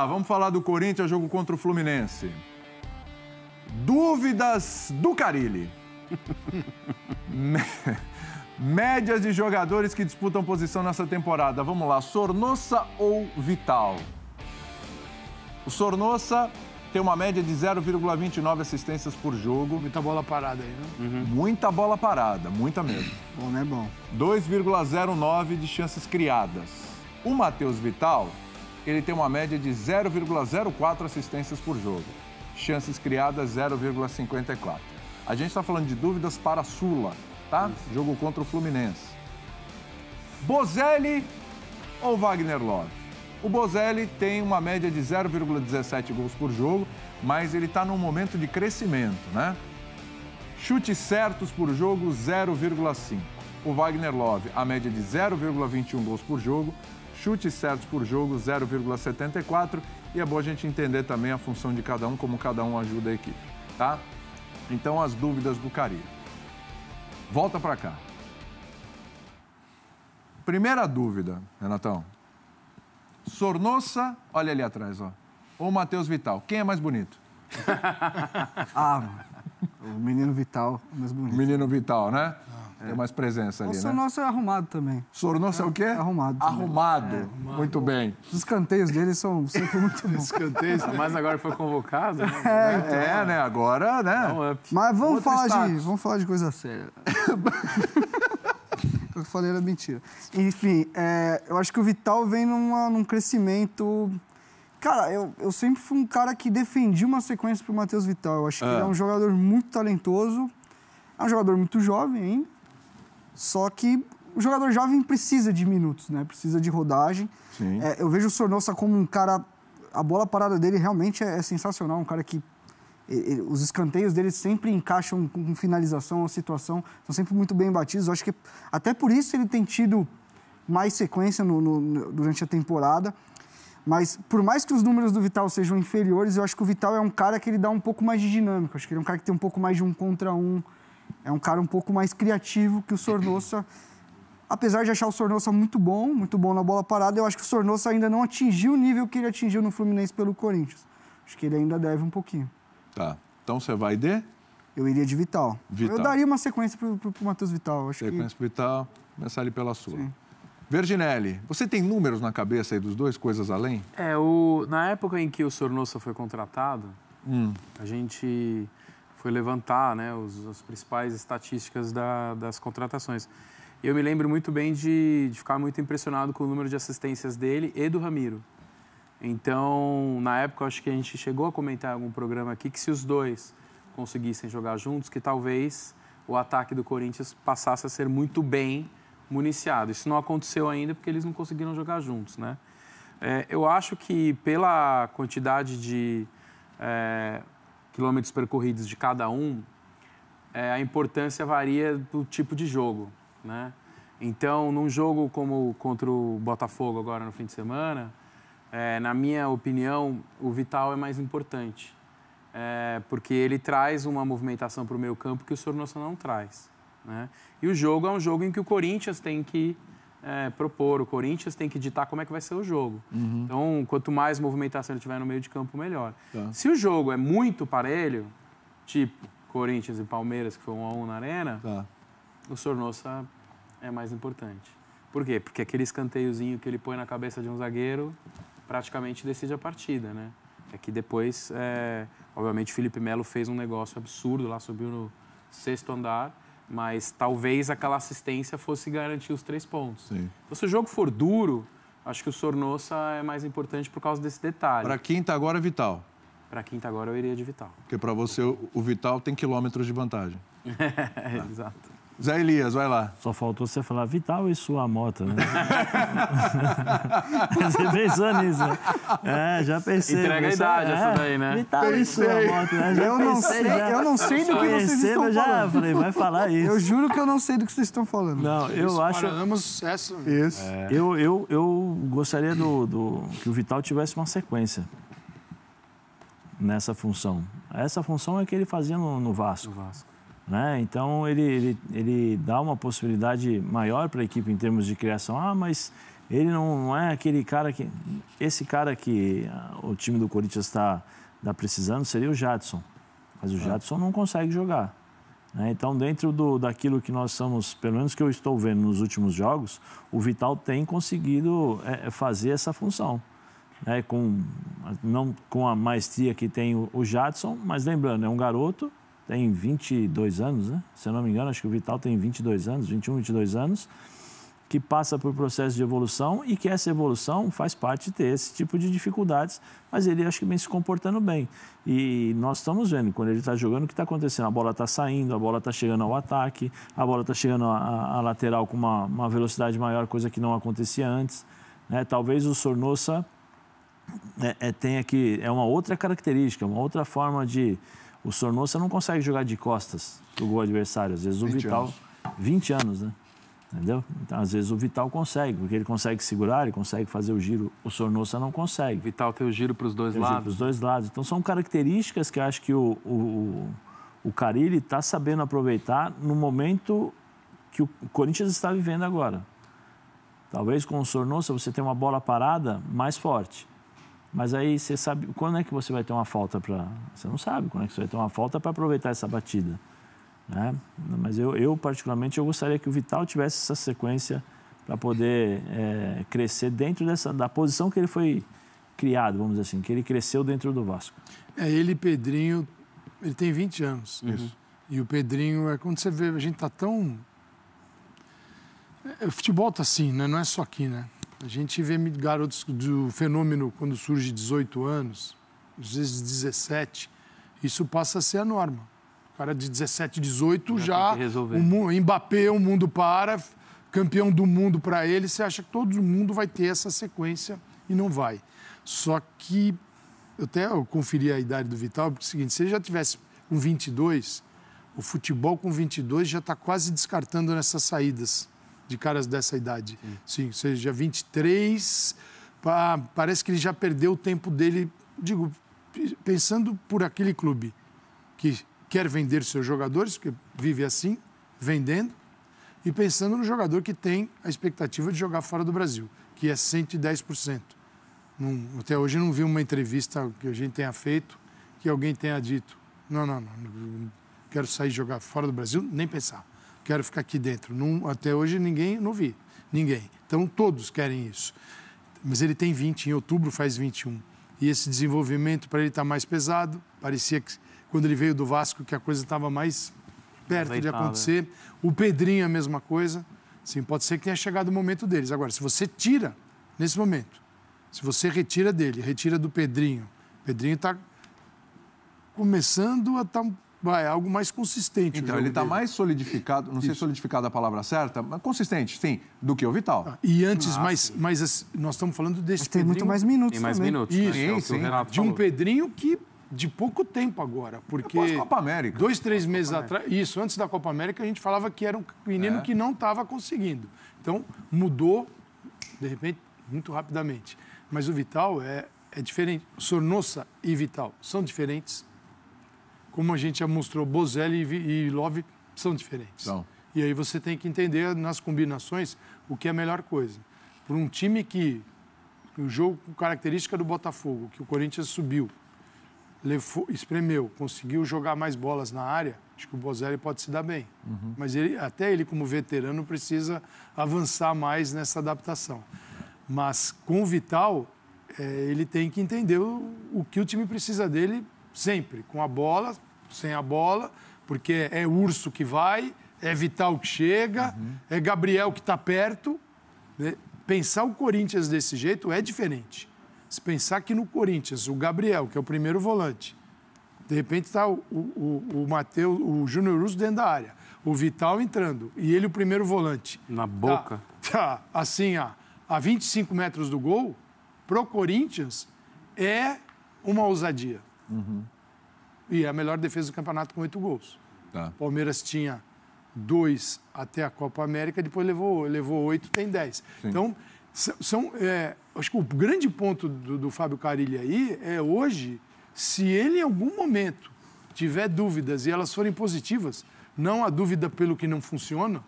Ah, vamos falar do Corinthians, jogo contra o Fluminense. Dúvidas do Carilli. Médias de jogadores que disputam posição nessa temporada. Vamos lá, Sornossa ou Vital? O Sornossa tem uma média de 0,29 assistências por jogo. Muita bola parada aí, né? Uhum. Muita bola parada, muita mesmo. Bom, né? Bom. 2,09 de chances criadas. O Matheus Vital ele tem uma média de 0,04 assistências por jogo. Chances criadas 0,54. A gente está falando de dúvidas para Sula, tá? Isso. Jogo contra o Fluminense. Bozelli ou Wagner Love? O Bozelli tem uma média de 0,17 gols por jogo, mas ele está num momento de crescimento, né? Chutes certos por jogo, 0,5. O Wagner Love, a média de 0,21 gols por jogo, chutes certos por jogo 0,74 e é bom a gente entender também a função de cada um, como cada um ajuda a equipe, tá? Então as dúvidas do Cari. Volta para cá. Primeira dúvida, Renatão. Sornossa, olha ali atrás, ó. Ou Matheus Vital, quem é mais bonito? ah, o menino Vital, mais bonito. Menino Vital, né? Ah. Tem mais presença ali, o Sornosso né? é arrumado também. Sornosso é, é o quê? É arrumado. Arrumado. É, Muito bem. Os escanteios dele são sempre muito bons. escanteios, mas agora foi convocado. Né? É, é então, é, né? Agora, né? mas vamos falar, de, vamos falar de coisa séria. o que eu falei era mentira. Enfim, é, eu acho que o Vital vem numa, num crescimento Cara, eu, eu sempre fui um cara que defendi uma sequência pro Matheus Vital. Eu acho que ah. ele é um jogador muito talentoso. É um jogador muito jovem ainda. Só que o jogador jovem precisa de minutos, né? Precisa de rodagem. É, eu vejo o Sornosa como um cara... A bola parada dele realmente é, é sensacional. Um cara que... Ele, os escanteios dele sempre encaixam com finalização a situação. São sempre muito bem batidos. Eu acho que até por isso ele tem tido mais sequência no, no, durante a temporada. Mas por mais que os números do Vital sejam inferiores, eu acho que o Vital é um cara que ele dá um pouco mais de dinâmica. Acho que ele é um cara que tem um pouco mais de um contra um. É um cara um pouco mais criativo que o Sornosa. Apesar de achar o Sornosa muito bom, muito bom na bola parada, eu acho que o Sornosa ainda não atingiu o nível que ele atingiu no Fluminense pelo Corinthians. Acho que ele ainda deve um pouquinho. Tá. Então você vai de? Eu iria de Vital. Vital. Eu daria uma sequência pro, pro, pro Matheus Vital. Acho sequência que... pro Vital, começar ali pela sua. Sim. Verdinelli, você tem números na cabeça aí dos dois, coisas além? É, o... na época em que o Sornosa foi contratado, hum. a gente foi levantar né, os, as principais estatísticas da, das contratações. Eu me lembro muito bem de, de ficar muito impressionado com o número de assistências dele e do Ramiro. Então, na época, acho que a gente chegou a comentar em algum programa aqui que se os dois conseguissem jogar juntos, que talvez o ataque do Corinthians passasse a ser muito bem municiado. Isso não aconteceu ainda porque eles não conseguiram jogar juntos, né? É, eu acho que pela quantidade de é, quilômetros percorridos de cada um, é, a importância varia do tipo de jogo, né? Então, num jogo como contra o Botafogo agora no fim de semana, é, na minha opinião, o Vital é mais importante, é, porque ele traz uma movimentação para o meio campo que o Sornossa não traz. Né? E o jogo é um jogo em que o Corinthians tem que é, propor. O Corinthians tem que ditar como é que vai ser o jogo. Uhum. Então, quanto mais movimentação ele tiver no meio de campo, melhor. Tá. Se o jogo é muito parelho, tipo Corinthians e Palmeiras, que foi um a um na arena, tá. o Sornosa é mais importante. Por quê? Porque aquele escanteiozinho que ele põe na cabeça de um zagueiro praticamente decide a partida, né? É que depois, é... obviamente, Felipe Melo fez um negócio absurdo lá, subiu no sexto andar mas talvez aquela assistência fosse garantir os três pontos. Sim. Então, se o jogo for duro, acho que o Sornosa é mais importante por causa desse detalhe. Para quinta tá agora é vital. Para quinta tá agora eu iria de Vital. Porque para você o Vital tem quilômetros de vantagem. é, Exato. Zé Elias, vai lá. Só faltou você falar Vital e sua moto, né? você pensou nisso? Né? É, já pensei. Entrega a idade é, essa daí, né? Vital pensei. e sua moto, né? Já eu, não sei, já, eu não sei do que vocês estão eu já falando. falei, vai falar isso. Eu juro que eu não sei do que vocês estão falando. Não, eu isso, acho... Paramos essa... Isso. É. Eu, eu, eu gostaria do, do, que o Vital tivesse uma sequência nessa função. Essa função é que ele fazia no, no Vasco. No Vasco. Né? Então, ele, ele, ele, dá uma possibilidade maior para a equipe em termos de criação. Ah, mas ele não é aquele cara que... Esse cara que ah, o time do Corinthians está tá precisando seria o Jadson. Mas o ah. Jadson não consegue jogar. Né? Então, dentro do, daquilo que nós estamos, pelo menos que eu estou vendo nos últimos jogos, o Vital tem conseguido é, é, fazer essa função. Né? Com, não com a maestria que tem o, o Jadson, mas lembrando, é um garoto tem 22 anos, né? Se eu não me engano, acho que o Vital tem 22 anos, 21, 22 anos, que passa por processo de evolução e que essa evolução faz parte de ter esse tipo de dificuldades, mas ele acho que vem se comportando bem. E nós estamos vendo, quando ele está jogando, o que está acontecendo? A bola está saindo, a bola está chegando ao ataque, a bola está chegando à, lateral com uma, uma, velocidade maior, coisa que não acontecia antes. Né? Talvez o Sornosa é, é, tenha que... É uma outra característica, uma outra forma de o Sornosa não consegue jogar de costas pro gol adversário. Às vezes o Vital. Anos. 20 anos, né? Entendeu? Então, às vezes o Vital consegue, porque ele consegue segurar, ele consegue fazer o giro. O Sornosa não consegue. o Vital tem o giro para os dois tem lados. Para os dois lados. Então, são características que eu acho que o, o, o Carilli está sabendo aproveitar no momento que o Corinthians está vivendo agora. Talvez com o Sornosa você tenha uma bola parada mais forte. Mas aí você sabe quando é que você vai ter uma falta para. Você não sabe quando é que você vai ter uma falta para aproveitar essa batida. Né? Mas eu, eu, particularmente, eu gostaria que o Vital tivesse essa sequência para poder é, crescer dentro dessa, da posição que ele foi criado, vamos dizer assim, que ele cresceu dentro do Vasco. É, ele e Pedrinho, ele tem 20 anos. Uhum. Isso. E o Pedrinho, é quando você vê, a gente tá tão. É, o futebol tá assim, né? Não é só aqui, né? A gente vê garotos do fenômeno quando surge 18 anos, às vezes 17, isso passa a ser a norma. O cara de 17, 18 já, já o Mbappé, o mundo para, campeão do mundo para ele, você acha que todo mundo vai ter essa sequência e não vai. Só que eu até eu conferi a idade do Vital, porque é o seguinte, se ele já tivesse com 22, o futebol com 22 já está quase descartando nessas saídas de caras dessa idade. Sim, Sim seja 23, pá, parece que ele já perdeu o tempo dele, digo, pensando por aquele clube que quer vender seus jogadores, porque vive assim, vendendo, e pensando no jogador que tem a expectativa de jogar fora do Brasil, que é 110%. até hoje não vi uma entrevista que a gente tenha feito que alguém tenha dito: não, não, não, não quero sair jogar fora do Brasil, nem pensar quero ficar aqui dentro. Não, até hoje ninguém, não vi, ninguém. Então todos querem isso. Mas ele tem 20, em outubro faz 21. E esse desenvolvimento para ele está mais pesado. Parecia que quando ele veio do Vasco que a coisa estava mais perto de acontecer. O Pedrinho a mesma coisa. Sim, pode ser que tenha chegado o momento deles. Agora, se você tira nesse momento, se você retira dele, retira do Pedrinho, o Pedrinho está começando a estar tá Vai, é algo mais consistente. Então, ele está mais solidificado, não Isso. sei solidificado a palavra certa, mas consistente, sim, do que o Vital. Ah, e antes, ah, mais, mais, nós estamos falando desse mas tem Pedrinho. Tem muito mais minutos Tem mais também. minutos. Isso, né? é sim. De um Pedrinho que de pouco tempo agora, porque Após Copa América. dois, três Após meses atrás, isso, antes da Copa América, a gente falava que era um menino é. que não estava conseguindo. Então, mudou, de repente, muito rapidamente. Mas o Vital é, é diferente. Sornossa e Vital são diferentes como a gente já mostrou, Bozelli e Love são diferentes. Então. E aí você tem que entender nas combinações o que é a melhor coisa. Para um time que, o jogo com característica do Botafogo, que o Corinthians subiu, levou, espremeu, conseguiu jogar mais bolas na área, acho que o Bozelli pode se dar bem. Uhum. Mas ele, até ele, como veterano, precisa avançar mais nessa adaptação. Mas com o Vital, é, ele tem que entender o, o que o time precisa dele sempre, com a bola, sem a bola, porque é Urso que vai, é Vital que chega, uhum. é Gabriel que está perto. Né? Pensar o Corinthians desse jeito é diferente. Se pensar que no Corinthians, o Gabriel, que é o primeiro volante, de repente está o, o, o Matheus, o Júnior Russo dentro da área, o Vital entrando, e ele o primeiro volante. Na boca? Tá, tá assim, a, a 25 metros do gol, pro Corinthians, é uma ousadia. Uhum. E é a melhor defesa do campeonato com oito gols. Tá. Palmeiras tinha dois até a Copa América, depois levou, levou oito, tem dez. Sim. Então, são, é, acho que o grande ponto do, do Fábio Carilli aí é hoje, se ele em algum momento tiver dúvidas e elas forem positivas, não a dúvida pelo que não funciona,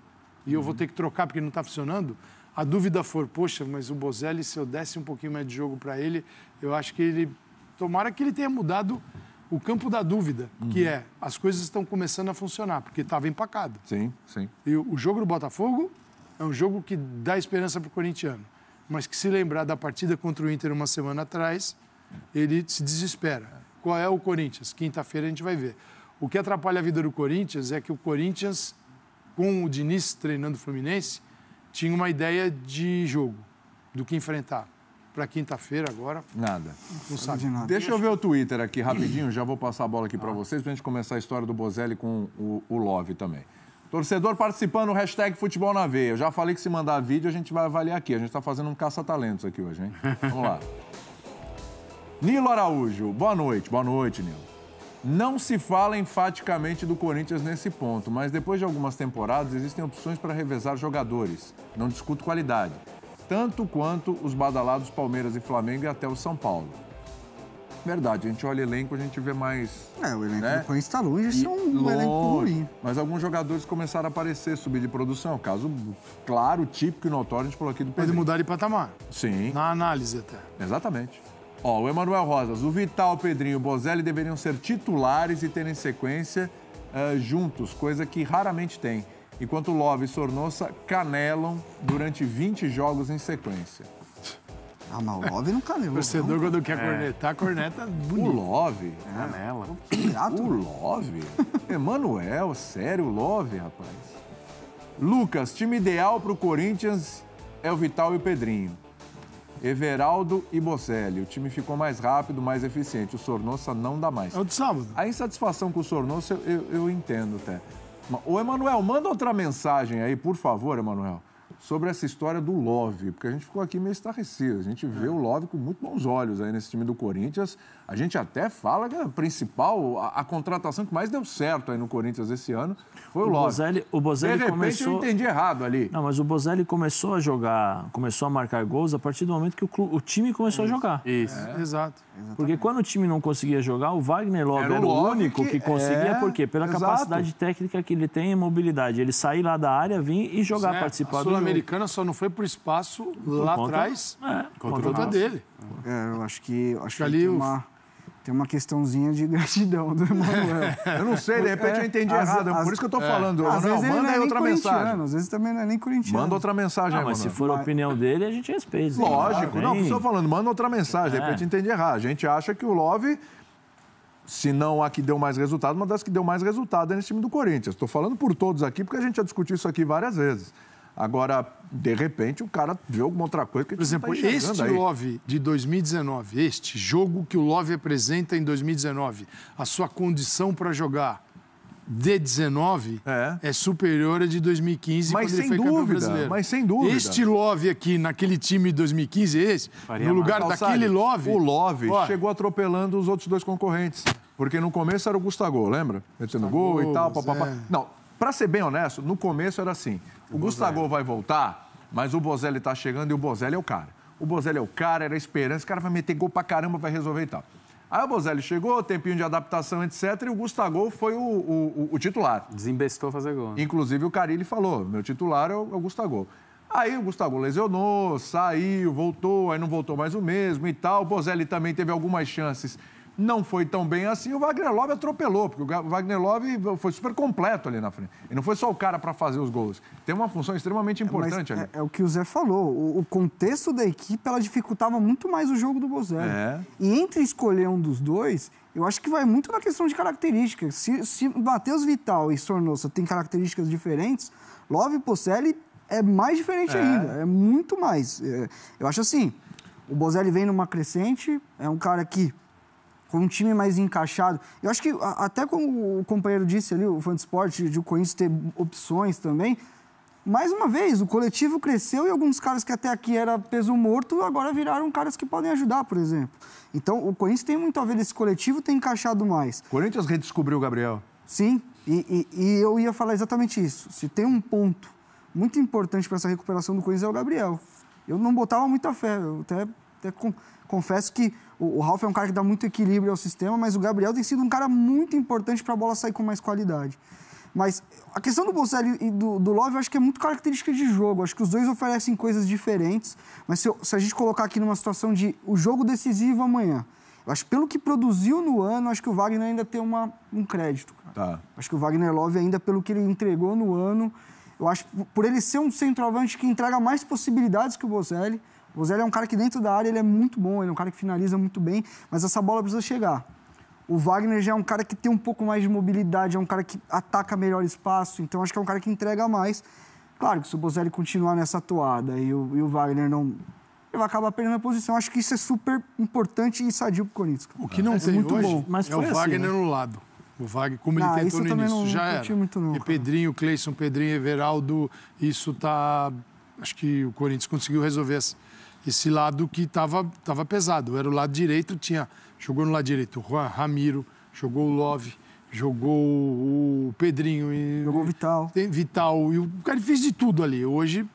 e eu vou uhum. ter que trocar porque não está funcionando, a dúvida for, poxa, mas o Bozelli, se eu desse um pouquinho mais de jogo para ele, eu acho que ele Tomara que ele tenha mudado o campo da dúvida, uhum. que é as coisas estão começando a funcionar, porque estava empacado. Sim, sim. E o jogo do Botafogo é um jogo que dá esperança para o corintiano, mas que se lembrar da partida contra o Inter uma semana atrás, ele se desespera. Qual é o Corinthians? Quinta-feira a gente vai ver. O que atrapalha a vida do Corinthians é que o Corinthians, com o Diniz treinando o Fluminense, tinha uma ideia de jogo, do que enfrentar para quinta-feira agora. Nada. Não sabe de nada. Deixa eu ver o Twitter aqui rapidinho, já vou passar a bola aqui para ah. vocês, para a gente começar a história do Bozelli com o, o Love também. Torcedor participando, hashtag futebol na veia. Eu já falei que se mandar vídeo a gente vai avaliar aqui. A gente está fazendo um caça-talentos aqui hoje, hein? Vamos lá. Nilo Araújo, boa noite. Boa noite, Nilo. Não se fala enfaticamente do Corinthians nesse ponto, mas depois de algumas temporadas existem opções para revezar jogadores. Não discuto qualidade tanto quanto os badalados Palmeiras e Flamengo e até o São Paulo. Verdade, a gente olha o elenco, a gente vê mais. É, o elenco né? do Corinthians está longe de ser um longe, elenco ruim. Mas alguns jogadores começaram a aparecer, subir de produção. Caso claro, típico e notório, a gente falou aqui do Pedro. Pode mudar de patamar. Sim. Na análise até. Exatamente. Ó, o Emanuel Rosas, o Vital, o Pedrinho e o Bozelli deveriam ser titulares e terem sequência uh, juntos, coisa que raramente tem enquanto Love e Sornosa canelam durante 20 jogos em sequência. Ah, mas o Love não canelou. O torcedor, não. quando quer é. cornetar, é. corneta bonito. O Love. É. Canela. O né? Love. Emanuel, sério, o Love, rapaz. Lucas, time ideal pro Corinthians é o Vital e o Pedrinho. Everaldo e Bocelli. O time ficou mais rápido, mais eficiente. O Sornosa não dá mais. É o de sábado. A insatisfação com o Sornosa eu, eu entendo até. Ô, Emanuel, manda outra mensagem aí, por favor, Emanuel sobre essa história do Love, porque a gente ficou aqui meio estarrecido. A gente vê é. o Love com muito bons olhos aí nesse time do Corinthians. A gente até fala que é a principal, a, a contratação que mais deu certo aí no Corinthians esse ano foi o, o Love. Bozelli, o Bozelli De repente começou... eu entendi errado ali. Não, mas o Bozelli começou a jogar, começou a marcar gols a partir do momento que o, o time começou Isso. a jogar. Isso, é. exato. Exatamente. Porque quando o time não conseguia jogar, o Wagner Love era, era o, Love único que, que conseguia, é... por quê? Pela exato. capacidade técnica que ele tem e mobilidade. Ele sair lá da área, vir e jogar, certo. participar do Sul-Americana só não foi para o espaço por lá atrás é, a conta dele. É, eu acho que, acho que ali uma, tem uma questãozinha de gratidão do Emanuel. É. eu não sei, de repente é, eu entendi as, errado. É as, por isso que eu estou é. falando. Às não, vezes manda não é aí outra mensagem. Às vezes também não é nem corintiano. Manda outra mensagem, não, aí, mas Manoel. se for a opinião dele, a gente respeita. Lógico. Hein? Não, estou falando, manda outra mensagem. De repente eu entendi errado. A gente acha que o Love se não a que deu mais resultado, uma das que deu mais resultado é nesse time do Corinthians. Estou falando por todos aqui, porque a gente já discutiu isso aqui várias vezes. Agora, de repente, o cara vê alguma outra coisa que Por tá exemplo, tá este aí. Love de 2019, este jogo que o Love apresenta em 2019, a sua condição para jogar de 19 é. é. superior à de 2015, mas sem dúvida, Mas sem dúvida. Este Love aqui, naquele time de 2015, esse, Faria no lugar daquele Love... O Love ó, chegou atropelando os outros dois concorrentes. Porque no começo era o Gustavo, lembra? Metendo Gustavo, gol e tal, papapá. É. Não, para ser bem honesto, no começo era assim. O, Gustavo vai voltar, mas o Bozelli está chegando e o Bozelli é o cara. O Bozelli é o cara, era a esperança, o cara vai meter gol pra caramba, vai resolver e tal. Aí o Bozelli chegou, tempinho de adaptação, etc. E o Gustavo foi o, o, o titular. Desembestou fazer gol. Né? Inclusive o Carilli falou: meu titular é o, é o Gustavo. Aí o Gustavo lesionou, saiu, voltou, aí não voltou mais o mesmo e tal. O Bozelli também teve algumas chances não foi tão bem assim, o Wagner Love atropelou, porque o Wagner Love foi super completo ali na frente. E não foi só o cara para fazer os gols. Tem uma função extremamente é, importante é, ali. É, é, o que o Zé falou. O, o, contexto da equipe, ela dificultava muito mais o jogo do Bozelli. É. E entre escolher um dos dois, eu acho que vai muito na questão de características. Se, se Matheus Vital e Sornosa têm características diferentes, Love e Pocelli é mais diferente é. ainda. É muito mais. Eu acho assim, o Bozelli vem numa crescente, é um cara que com um time mais encaixado. Eu acho que, até como o companheiro disse ali, o fã de esporte, de o Corinthians ter opções também, mais uma vez, o coletivo cresceu e alguns caras que até aqui era peso morto agora viraram caras que podem ajudar, por exemplo. Então, o Corinthians tem muito a ver, esse coletivo tem encaixado mais. O Corinthians redescobriu o Gabriel. Sim, e, e, e eu ia falar exatamente isso. Se tem um ponto muito importante para essa recuperação do Corinthians é o Gabriel. Eu não botava muita fé, eu até, até com, confesso que o, o Ralf é um cara que dá muito equilíbrio ao sistema, mas o Gabriel tem sido um cara muito importante para a bola sair com mais qualidade. Mas a questão do Bocelli e do, do Love, eu acho que é muito característica de jogo. acho que os dois oferecem coisas diferentes. Mas se, eu, se, a gente colocar aqui numa situação de o jogo decisivo amanhã, eu acho que pelo que produziu no ano, acho que o Wagner ainda tem uma, um crédito. Tá. Acho que o Wagner Love, ainda pelo que ele entregou no ano, eu acho por ele ser um centroavante que entrega mais possibilidades que o Bocelli, o Bozelli é um cara que dentro da área ele é muito bom, ele é um cara que finaliza muito bem, mas essa bola precisa chegar. O Wagner já é um cara que tem um pouco mais de mobilidade, é um cara que ataca melhor espaço, então acho que é um cara que entrega mais. Claro que se o Bozelli continuar nessa toada e o, e o Wagner não. Ele vai acabar perdendo a posição. Acho que isso é super importante e sadio pro Corinthians. O que não é, tem muito hoje bom, mas é o assim, Wagner né? no lado. O Wagner, como ah, ele tentou no início, não, já não era. Muito não, e Pedrinho, Cleison, Pedrinho, Everaldo, isso tá... Acho que o Corinthians conseguiu resolver essa esse lado que estava tava pesado. Era o lado direito, tinha jogou no lado direito o Juan Ramiro, jogou o Love, jogou o Pedrinho. E, jogou o Vital. Tem, Vital. E o cara fez de tudo ali. Hoje,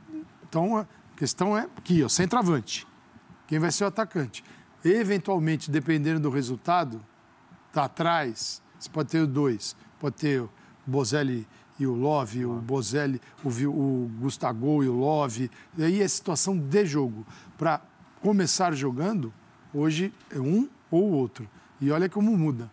então, a questão é aqui, ó, centroavante. Quem vai ser o atacante? Eventualmente, dependendo do resultado, tá atrás, você pode ter o dois. Pode ter o Bozelli e o Love, ah. o Bozelli, o, o Gustavo e o Love. E aí é situação de jogo para começar jogando, hoje é um ou outro. E olha como muda.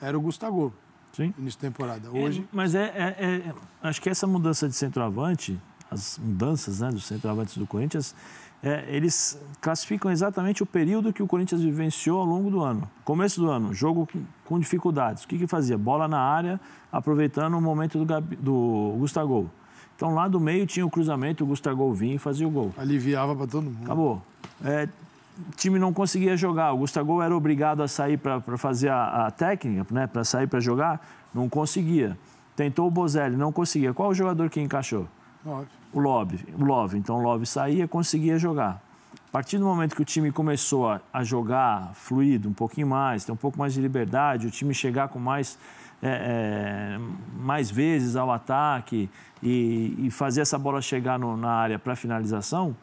Era o Gustavo. Sim. Início de temporada. É, hoje. É, mas é, é, é, Acho que essa mudança de centroavante, as mudanças né, dos centroavantes do Corinthians, é, eles classificam exatamente o período que o Corinthians vivenciou ao longo do ano. Começo do ano, jogo com dificuldades. O que, que fazia? Bola na área, aproveitando o momento do, Gabi, do Gustavo. Então lá do meio tinha o cruzamento, o Gustavo vinha e fazia o gol. Aliviava para todo mundo. Acabou. É, o time não conseguia jogar. O Gustavo era obrigado a sair para fazer a, a, técnica, né? para sair para jogar, não conseguia. Tentou o Bozelli, não conseguia. Qual o jogador que encaixou? Love. O Love. O Love. Então o Love saía, conseguia jogar. A partir do momento que o time começou a, a jogar fluido, um pouquinho mais, ter um pouco mais de liberdade, o time chegar com mais é, é, mais vezes ao ataque e, e fazer essa bola chegar no, na área para finalização,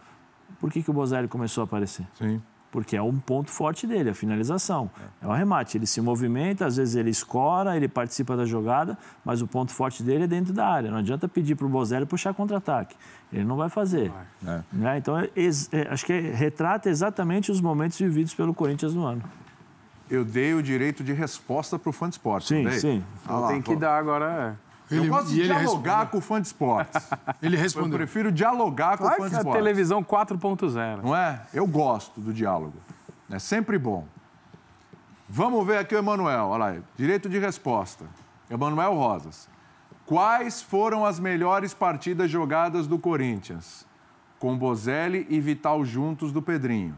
por que, que o Bozelli começou a aparecer? Sim. Porque é um ponto forte dele, a finalização. É. é o arremate. Ele se movimenta, às vezes ele escora, ele participa da jogada, mas o ponto forte dele é dentro da área. Não adianta pedir para o Bozelli puxar contra-ataque. Ele não vai fazer. Né? Então, é. Então, acho que retrata exatamente os momentos vividos pelo Corinthians no ano eu dei o direito de resposta para o fã de esportes. Sim, sim. Ah, tem que dar agora. É. Ele, eu gosto de dialogar com o fã de esportes. Ele respondeu. Eu prefiro dialogar com o fã de esportes. a televisão 4.0. Não é? Eu gosto do diálogo. É sempre bom. Vamos ver aqui o Emanuel. Olha lá, direito de resposta. Emanuel Rosas. Quais foram as melhores partidas jogadas do Corinthians? Com Bozelli e Vital juntos do Pedrinho.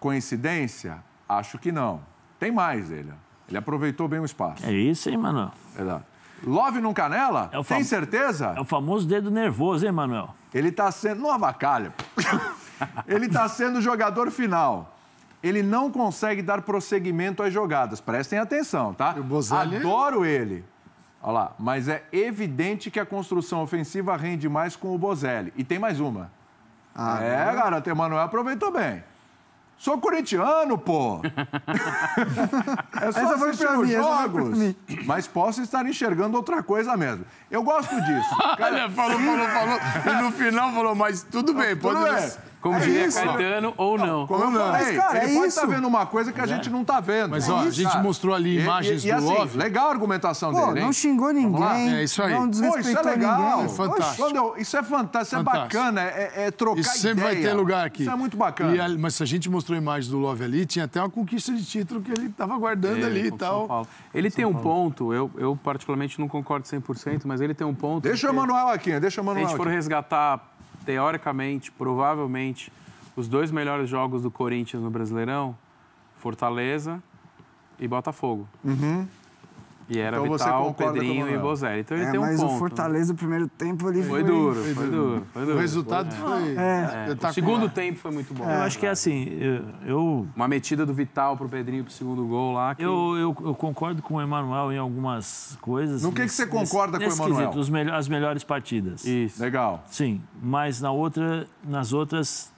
Coincidência? Acho que não. Tem mais ele. Ele aproveitou bem o espaço. É isso, hein, Manuel? Exato. Love num canela? É Tem certeza? É o famoso dedo nervoso, hein, Manuel? Ele está sendo. Não avacalha. Ele está sendo o jogador final. Ele não consegue dar prosseguimento às jogadas. Prestem atenção, tá? Bozelli... Adoro ele. Olha lá, mas é evidente que a construção ofensiva rende mais com o Bozelli. E tem mais uma. Ah, é, é, garoto, o Emanuel aproveitou bem. Sou corintiano, pô! é só essa foi pra mim, jogos. Mim. Mas posso estar enxergando outra coisa mesmo. Eu gosto disso. Cara... Olha, falou, falou, falou. E no final falou, mas tudo bem, tudo pode... Bem. Como é diria isso. Caetano, ou não. não. Como eu falei, cara, ele é pode estar tá vendo uma coisa que a gente não está vendo. Mas, ó, é a gente cara. mostrou ali imagens e, e, e do assim, óbvio. Legal a argumentação Pô, dele, hein? não xingou ninguém. É isso aí. Não desrespeitou Pô, isso é legal. Ninguém. É fantástico. É isso é fantástico, isso é bacana, é, é, trocar isso sempre vai ter lugar aqui. Isso é muito bacana. E, mas se a gente mostrou imagens do Love ali, tinha até uma conquista de título que ele estava guardando ali e tal. Ele tem um ponto, eu particularmente não concordo 100%, mas ele tem um ponto... Deixa o Manuel aqui, deixa o Manuel Se a gente for resgatar teoricamente, provavelmente, os dois melhores jogos do Corinthians no Brasileirão, Fortaleza e Botafogo. Uhum. E era então Vital, Pedrinho e Bozelli. Então ele é, tem um mas ponto. Mas né? o Fortaleza, o primeiro tempo ali foi... Foi duro, foi, foi, duro, foi duro. O resultado é. foi... É. É. é. Tá o segundo tempo foi muito bom. É, eu acho que é assim, eu... Uma metida do Vital pro Pedrinho pro segundo gol lá. Que... Eu, eu, eu, concordo com o Emanuel em algumas coisas. No que, nesse, que você concorda nesse, com o Emanuel? as melhores partidas. Isso. Legal. Sim, mas na outra, nas outras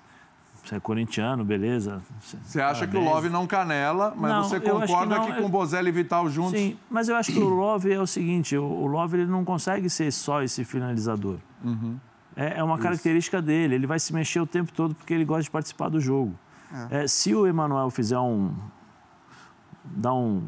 você é corintiano, beleza. Você acha Parabéns. que o Love não canela, mas não, você concorda que, não, que, é com eu... Bozelli e Vital juntos? Sim, mas eu acho que o Love é o seguinte, o Love ele não consegue ser só esse finalizador. Uhum. É, é, uma Isso. característica dele, ele vai se mexer o tempo todo porque ele gosta de participar do jogo. É. É, se o Emanuel fizer um, dar um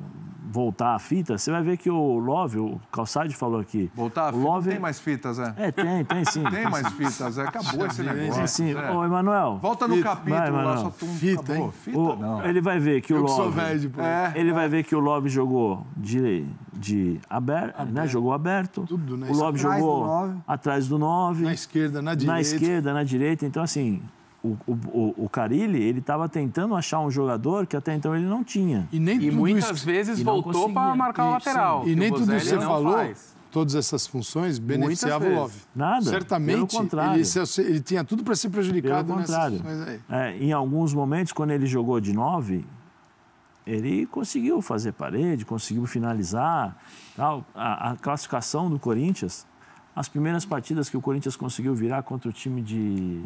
voltar a fita, você vai ver que o Love, o Calçade falou aqui. Voltar a fita, Love... tem mais fitas, é? É, tem, tem sim. Tem mais fitas, é. Acabou esse negócio. Tem sim. É. Ô, Emanuel. Volta no fita. capítulo vai, lá, só tu fita, hein? Fita, o, não. Ele vai ver que Eu o Love... sou velho de é, Ele é. vai ver que o Love jogou de, de né? aberto, aberto. né? Jogou aberto. Tudo, né? O Love atrás jogou do atrás do 9. Na esquerda, na direita. Na esquerda, na direita. Então, assim, o, o, o Carilli, ele estava tentando achar um jogador que até então ele não tinha. E, nem e muitas isso... vezes e voltou para marcar e, o lateral. Sim. E nem tudo isso você falou, todas essas funções, beneficiava o Love. Nada. Certamente, ele, ele, tinha tudo para ser prejudicado pelo contrário. É, em alguns momentos, quando ele jogou de nove, ele conseguiu fazer parede, conseguiu finalizar. Tal. a, a classificação do Corinthians, as primeiras partidas que o Corinthians conseguiu virar contra o time de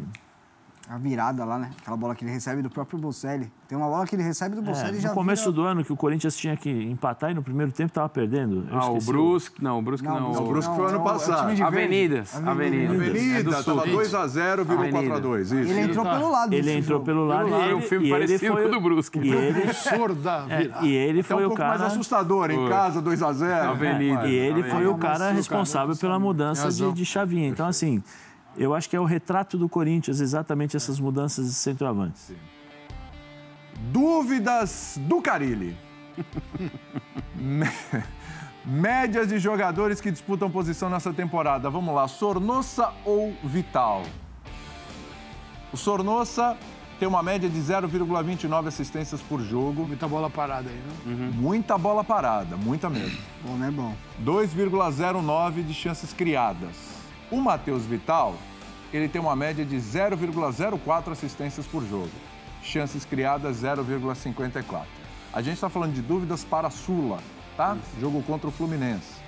a virada lá, né? Aquela bola que ele recebe do próprio Bocelli. Tem uma bola que ele recebe do é, Bocelli é, já. No começo vira... do ano que o Corinthians tinha que empatar e no primeiro tempo tava perdendo. Eu ah, o Brusque. Não, o Brusque não. não. O Brusque foi ano é passado. É Avenidas. Avenidas. Tá Avenidas. Avenidas. É tava 2x0, virou 4x2. Isso. Ele entrou pelo lado. Ele entrou pelo lado. E ele, o filme parecia o do Brusque. E ele, da é, e ele foi o cara. mais assustador em casa, 2x0. Avenidas. E ele foi o cara responsável pela mudança de chavinha. Então, assim. Eu acho que é o retrato do Corinthians, exatamente essas mudanças de centroavantes. Sim. Dúvidas do Carilli. Médias de jogadores que disputam posição nessa temporada. Vamos lá, Sornossa ou Vital? O Sornossa tem uma média de 0,29 assistências por jogo. Muita bola parada aí, né? Uhum. Muita bola parada, muita mesmo. Bom, né? Bom. 2,09 de chances criadas. O Matheus Vital, ele tem uma média de 0,04 assistências por jogo. Chances criadas 0,54. A gente está falando de dúvidas para Sula, tá? Isso. Jogo contra o Fluminense.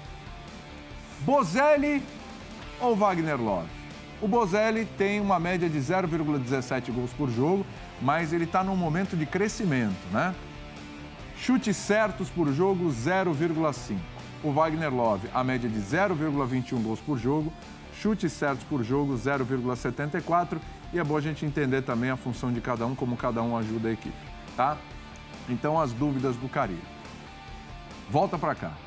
Bozelli ou Wagner Love? O Bozelli tem uma média de 0,17 gols por jogo, mas ele está num momento de crescimento, né? Chutes certos por jogo, 0,5. O Wagner Love, a média de 0,21 gols por jogo, chutes certos por jogo 0,74 e é bom a gente entender também a função de cada um, como cada um ajuda a equipe, tá? Então as dúvidas do Carilho. Volta para cá.